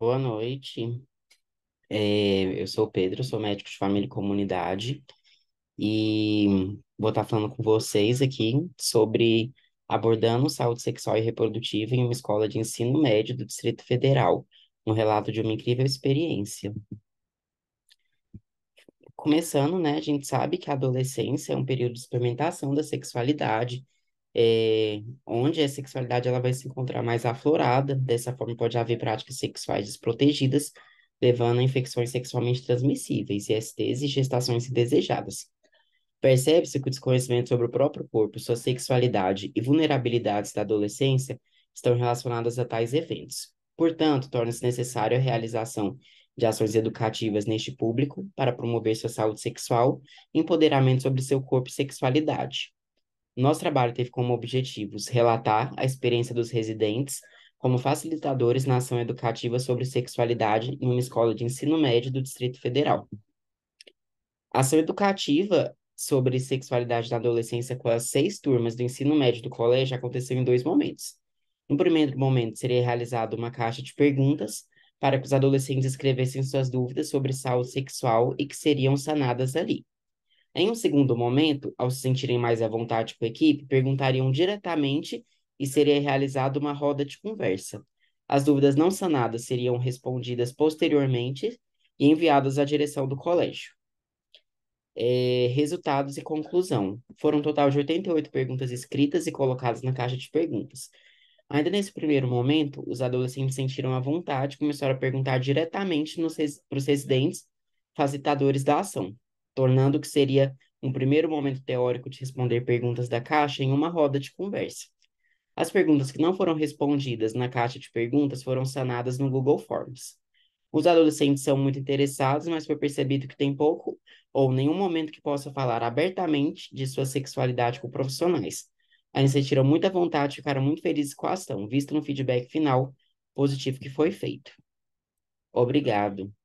Boa noite. É, eu sou o Pedro, sou médico de família e comunidade e vou estar falando com vocês aqui sobre abordando saúde sexual e reprodutiva em uma escola de ensino médio do Distrito Federal, um relato de uma incrível experiência. Começando, né, a gente sabe que a adolescência é um período de experimentação da sexualidade é, onde a sexualidade ela vai se encontrar mais aflorada. Dessa forma, pode haver práticas sexuais desprotegidas, levando a infecções sexualmente transmissíveis, ISTs e gestações indesejadas. Percebe-se que o desconhecimento sobre o próprio corpo, sua sexualidade e vulnerabilidades da adolescência estão relacionadas a tais eventos. Portanto, torna-se necessário a realização de ações educativas neste público para promover sua saúde sexual, empoderamento sobre seu corpo e sexualidade. Nosso trabalho teve como objetivos relatar a experiência dos residentes como facilitadores na ação educativa sobre sexualidade em uma escola de ensino médio do Distrito Federal. A ação educativa sobre sexualidade na adolescência com as seis turmas do ensino médio do colégio aconteceu em dois momentos. No primeiro momento, seria realizada uma caixa de perguntas para que os adolescentes escrevessem suas dúvidas sobre saúde sexual e que seriam sanadas ali. Em um segundo momento, ao se sentirem mais à vontade com a equipe, perguntariam diretamente e seria realizada uma roda de conversa. As dúvidas não sanadas seriam respondidas posteriormente e enviadas à direção do colégio. É, resultados e conclusão. Foram um total de 88 perguntas escritas e colocadas na caixa de perguntas. Ainda nesse primeiro momento, os adolescentes sentiram a vontade e começaram a perguntar diretamente para os residentes facilitadores da ação tornando o que seria um primeiro momento teórico de responder perguntas da caixa em uma roda de conversa. As perguntas que não foram respondidas na caixa de perguntas foram sanadas no Google Forms. Os adolescentes são muito interessados, mas foi percebido que tem pouco ou nenhum momento que possa falar abertamente de sua sexualidade com profissionais. Eles sentiram muita vontade e ficaram muito felizes com a ação, visto no feedback final positivo que foi feito. Obrigado.